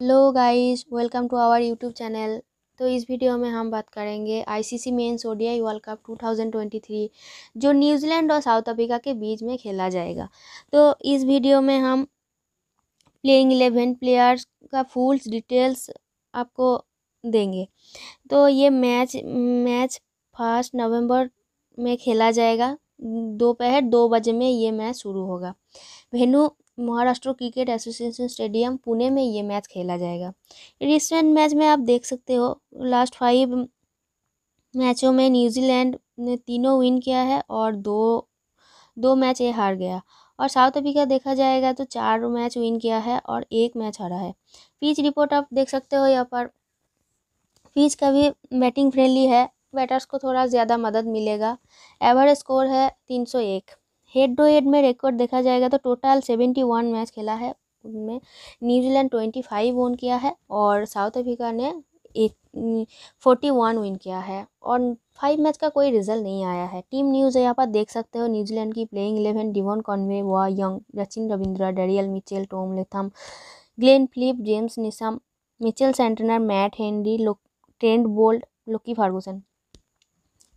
hello guys welcome to our YouTube channel तो इस वीडियो में हम बात करेंगे ICC men's ODI world cup 2023 जो न्यूजीलैंड और साउथ अफ्रीका के बीच में खेला जाएगा तो इस वीडियो में हम प्लेइंग इलेवन प्लेयर्स का फुल्स डिटेल्स आपको देंगे तो ये मैच मैच फर्स्ट नवंबर में खेला जाएगा दोपहर दो, दो बजे में ये मैच शुरू होगा venue Maharashtra cricket association stadium Pune में ये मैच खेला जाएगा रिसेंट मैच में आप देख सकते हो लास्ट फाइव मैचों में न्यूजीलैंड ने तीनों विन किया है और दो दो मैच ये हार गया और साउथ अफ्रीका देखा जाएगा तो चार मैच विन किया है और एक मैच हारा है पिच रिपोर्ट आप देख सकते हो यहाँ पर पिच का भी बैटिंग फ्रेंडली है बैटर्स को थोड़ा ज़्यादा मदद मिलेगा एवरेज स्कोर है तीन सौ एक हेड टू हेड में रिकॉर्ड देखा जाएगा तो टोटल सेवेंटी वन मैच खेला है उनमें न्यूजीलैंड ट्वेंटी फाइव वन किया है और साउथ अफ्रीका ने एक फोर्टी वन विन किया है और फाइव मैच का कोई रिजल्ट नहीं आया है टीम न्यूज़ है यहाँ पर देख सकते हो न्यूजीलैंड की प्लेइंग इलेवन डिवन कॉन्वे वा Young Rachin Ravindra Daryl Mitchell Tom Latham Glenn Phillip James Neesham Mitchell Santner Matt Henry लुक ट्रेंड बोल्ड लुकी फार्गूसन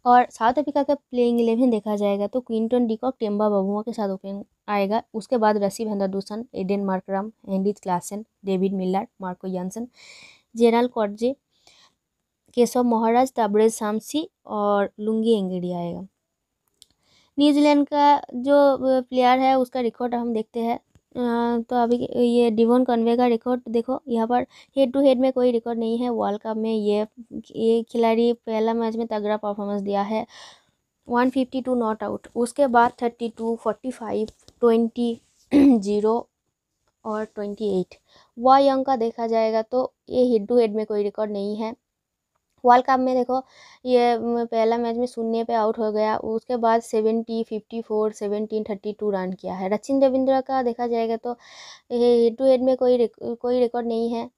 और साउथ अफ्रीका का प्लेइंग इलेवन देखा जाएगा तो क्विंटन डिकॉक टेम्बा बबुआ के साथ ओपनिंग आएगा उसके बाद रसी वेंद्रदूसन एडेन मार्क्राम एंडिज Klaasen David Miller Marco Jansen जेनरल कॉर्जे केशव महाराज ताबरेज शामसी और लुंगी एंगेडी आएगा न्यूजीलैंड का जो प्लेयर है उसका रिकॉर्ड हम देखते हैं हाँ, तो अभी ये डिवोन कन्वे का रिकॉर्ड देखो यहाँ पर हेड टू हेड में कोई रिकॉर्ड नहीं है वर्ल्ड कप में ये ये खिलाड़ी पहला मैच में तगड़ा परफॉर्मेंस दिया है 152 नॉट आउट उसके बाद 32 45 20 जीरो और 28 यंग का देखा जाएगा तो ये हेड टू हेड में कोई रिकॉर्ड नहीं है वर्ल्ड कप में देखो ये पहला मैच में शून्य पे आउट हो गया उसके बाद seventy fifty four seventeen thirty two run किया है रचिन रविंद्र का देखा जाएगा तो हेड टू हेड में कोई रिक, कोई रिकॉर्ड नहीं है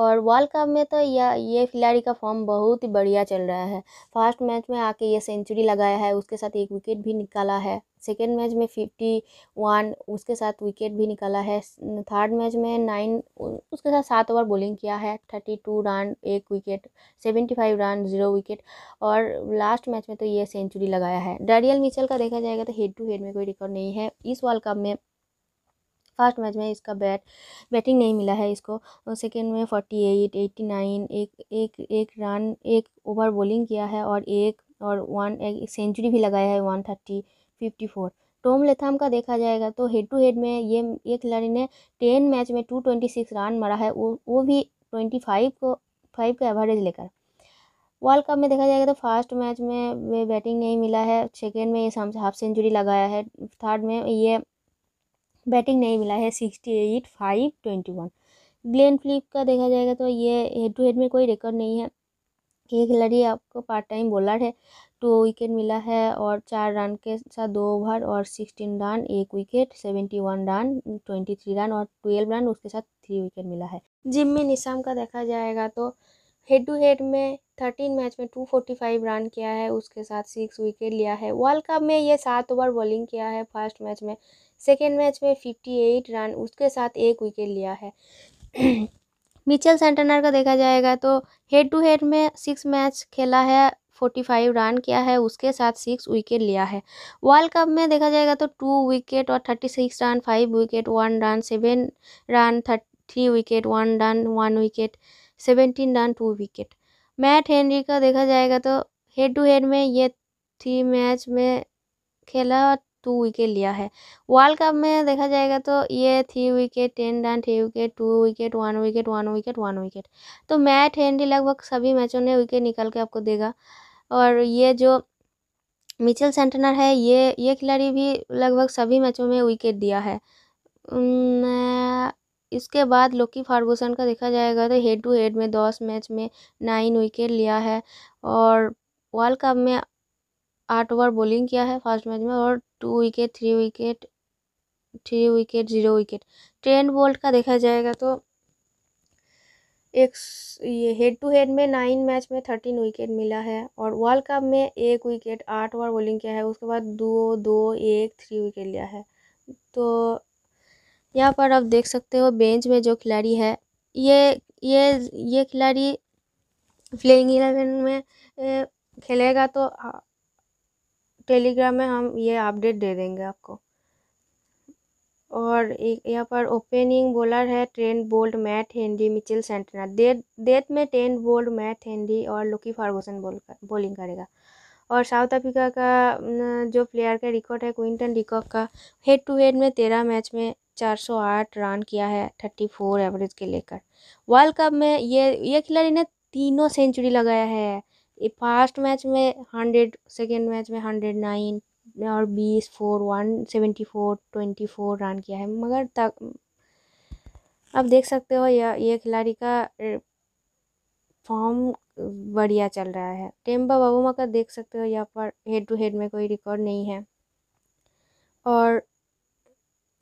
और वर्ल्ड कप में तो यह ये खिलाड़ी का फॉर्म बहुत ही बढ़िया चल रहा है फर्स्ट मैच में आके ये सेंचुरी लगाया है उसके साथ एक विकेट भी निकाला है सेकेंड मैच में फिफ्टी वन उसके साथ विकेट भी निकाला है थर्ड मैच में नाइन उसके साथ सात ओवर बॉलिंग किया है थर्टी टू रन एक wicket seventy five run zero wicket और लास्ट मैच में तो ये सेंचुरी लगाया है डैरियल मिचल का देखा जाएगा तो हेड टू हेड में कोई रिकॉर्ड नहीं है इस वर्ल्ड कप में फर्स्ट मैच में इसका बैट बैटिंग नहीं मिला है इसको और सेकेंड में फोर्टी एट एट्टी नाइन एक एक एक रन एक ओवर बॉलिंग किया है और एक और वन एक सेंचुरी भी लगाया है one thirty fifty four Tom Latham का देखा जाएगा तो हेड टू हेड में ये एक खिलाड़ी ने टेन मैच में टू ट्वेंटी सिक्स रन मारा है वो वो भी ट्वेंटी फाइव को फाइव का एवरेज लेकर वर्ल्ड कप में देखा जाएगा तो फर्स्ट मैच में वे बैटिंग नहीं मिला है सेकेंड में ये हाफ सेंचुरी लगाया है थर्ड में ये बैटिंग नहीं मिला है sixty eight five twenty one Glenn Phillip का देखा जाएगा तो ये हेड टू हेड में कोई रिकॉर्ड नहीं है ये खिलाड़ी आपको पार्ट टाइम बॉलर है टू विकेट मिला है और चार रन के साथ दो ओवर और सिक्सटीन रन एक wicket seventy one run twenty three run और ट्वेल्व रन उसके साथ थ्री विकेट मिला है जिम में निशाम का देखा जाएगा तो हेड टू हेड में थर्टीन मैच में टू फोर्टी फाइव रन किया है उसके साथ सिक्स विकेट लिया है वर्ल्ड कप में ये सात ओवर बॉलिंग किया है फर्स्ट मैच में सेकेंड मैच में फिफ्टी एट रन उसके साथ एक विकेट लिया है मिचेल सेंटनर का देखा जाएगा तो हेड टू हेड में सिक्स मैच खेला है फोर्टी फाइव रन किया है उसके साथ सिक्स विकेट लिया है वर्ल्ड कप में देखा जाएगा तो टू विकेट और thirty six run five wicket one run seven run three wicket one run one wicket seventeen run two wicket Matt Henry का देखा जाएगा तो हेड टू हेड में ये थ्री मैच में खेला और टू विकेट लिया है वर्ल्ड कप में देखा जाएगा तो ये three wicket ten run three wicket two wicket one wicket one wicket one wicket तो मैट हेनरी लगभग सभी मैचों में विकेट निकाल के आपको देगा और ये जो मिचेल सेंटनर है ये ये खिलाड़ी भी लगभग सभी मैचों में विकेट दिया है इसके बाद लोकी फार्गूसन का देखा जाएगा तो हेड टू हेड में दस मैच में नाइन विकेट लिया है और वर्ल्ड कप में आठ ओवर बॉलिंग किया है फर्स्ट मैच में और two wicket three wicket three wicket zero wicket Trent Boult का देखा जाएगा तो एक ये हेड टू हेड में नाइन मैच में थर्टीन विकेट मिला है और वर्ल्ड कप में एक विकेट आठ ओवर बॉलिंग किया है उसके बाद दो दो एक थ्री विकेट लिया है तो यहाँ पर आप देख सकते हो बेंच में जो खिलाड़ी है ये ये ये खिलाड़ी प्लेइंग इलेवन में खेलेगा तो टेलीग्राम में हम ये अपडेट दे देंगे आपको और यहाँ पर ओपनिंग बॉलर है Trent Boult Matt Henry Mitchell Santner death में ट्रेंट बोल्ड मैट हेनरी और लुकी फार्गोसन बोल कर, करेगा और साउथ अफ्रीका का जो प्लेयर का रिकॉर्ड है क्विंटन रिकॉक का हेड टू हेड में तेरह मैच में 408 रन किया है 34 एवरेज के लेकर वर्ल्ड कप में ये ये खिलाड़ी ने तीनों सेंचुरी लगाया है फास्ट मैच में हंड्रेड सेकेंड मैच में हंड्रेड नाइन और बीस four one seventy four twenty four run किया है मगर तक अब देख सकते हो यह ये खिलाड़ी का फॉर्म बढ़िया चल रहा है टेम्बा बाबूमा का देख सकते हो यहाँ पर हेड टू हेड में कोई रिकॉर्ड नहीं है और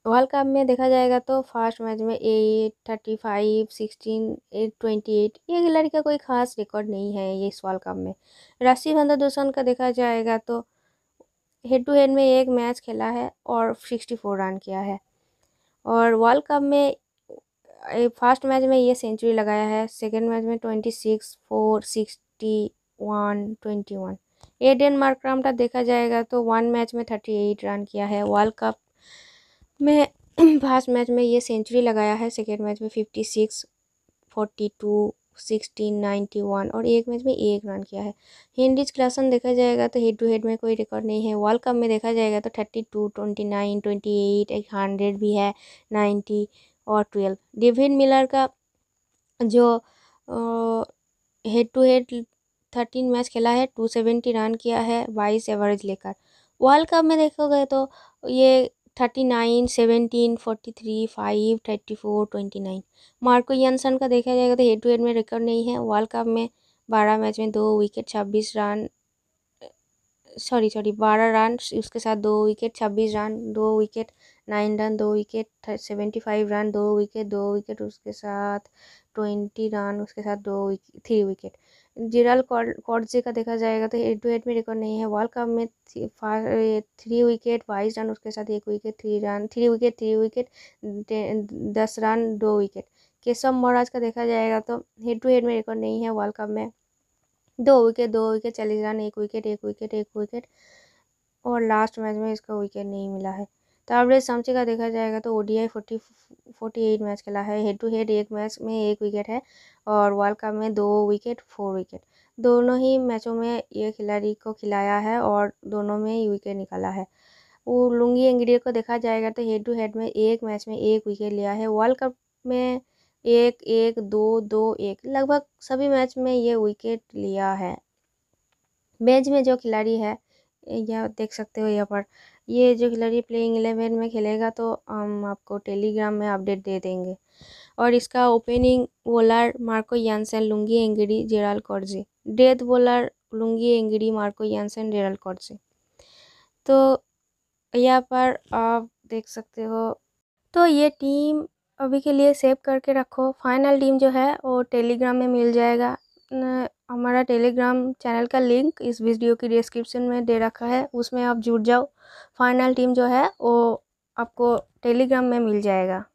वर्ल्ड कप में देखा जाएगा तो फर्स्ट मैच में eight thirty five sixteen eight twenty eight ये खिलाड़ी का कोई खास रिकॉर्ड नहीं है ये इस वर्ल्ड कप में राशि भंदा दूसन का देखा जाएगा तो हेड टू हेड में एक मैच खेला है और सिक्सटी फोर रन किया है और वर्ल्ड कप में फर्स्ट मैच में ये सेंचुरी लगाया है सेकेंड मैच में twenty six four sixty one twenty one Aiden डेनमार्क रामटा देखा जाएगा तो वन मैच में थर्टी एट रन किया है वर्ल्ड कप मैं फर्स्ट मैच में ये सेंचुरी लगाया है सेकेंड मैच में fifty six forty two sixteen ninety one और एक मैच में एक रन किया है हिंडीज क्लासन देखा जाएगा तो हेड टू हेड में कोई रिकॉर्ड नहीं है वर्ल्ड कप में देखा जाएगा तो thirty two twenty nine twenty eight एक हंड्रेड भी है नाइन्टी और ट्वेल्व डेविड मिलर का जो head to head thirteen match खेला है टू सेवेंटी रन किया है बाईस एवरेज लेकर वर्ल्ड कप में देखोगे तो ये thirty nine seventeen forty three five thirty four twenty nine Marco Jansen का देखा जाएगा तो हेड टू हेड में रिकॉर्ड नहीं है वर्ल्ड कप में बारह मैच में दो विकेट छब्बीस रन सॉरी सॉरी बारह रन उसके साथ दो विकेट छब्बीस रन दो विकेट नाइन रन दो विकेट सेवेंटी फाइव रन दो विकेट दो विकेट उसके साथ ट्वेंटी रन उसके साथ दो थ्री विकेट जिराल कॉर्जे का देखा जाएगा तो हेड टू हेड में रिकॉर्ड नहीं है वर्ल्ड कप में थ्री विकेट बाईस रन उसके साथ एक wicket three run three wicket three wicket दस रन दो विकेट केशव महाराज का देखा जाएगा तो हेड टू हेड में रिकॉर्ड नहीं है वर्ल्ड कप में दो विकेट दो विकेट चालीस रन एक विकेट एक विकेट एक विकेट और लास्ट मैच में इसका विकेट नहीं मिला है तावड़े तो सामची का देखा जाएगा तो ODI forty forty eight match खेला है हेड टू हेड एक मैच में एक विकेट है और वर्ल्ड कप में दो विकेट फोर विकेट दोनों ही मैचों में ये खिलाड़ी को खिलाया है और दोनों में ही विकेट निकाला है वो लुंगी एंग्रियर को देखा जाएगा तो हेड टू हेड में एक मैच में एक विकेट लिया है वर्ल्ड कप में एक एक दो दो एक लगभग सभी मैच में ये विकेट लिया है बेंच में जो खिलाड़ी है यह देख सकते हो यहाँ पर ये जो खिलाड़ी प्लेइंग एलेवन में खेलेगा तो हम आपको टेलीग्राम में अपडेट दे देंगे और इसका opening bowler Marco Jansen Lungi Ngidi Gerald Coetzee death bowler Lungi Ngidi Marco Jansen Gerald Coetzee तो यहाँ पर आप देख सकते हो तो ये टीम अभी के लिए सेव करके रखो फाइनल टीम जो है वो टेलीग्राम में मिल जाएगा हमारा टेलीग्राम चैनल का लिंक इस वीडियो की डिस्क्रिप्शन में दे रखा है उसमें आप जुड़ जाओ फाइनल टीम जो है वो आपको टेलीग्राम में मिल जाएगा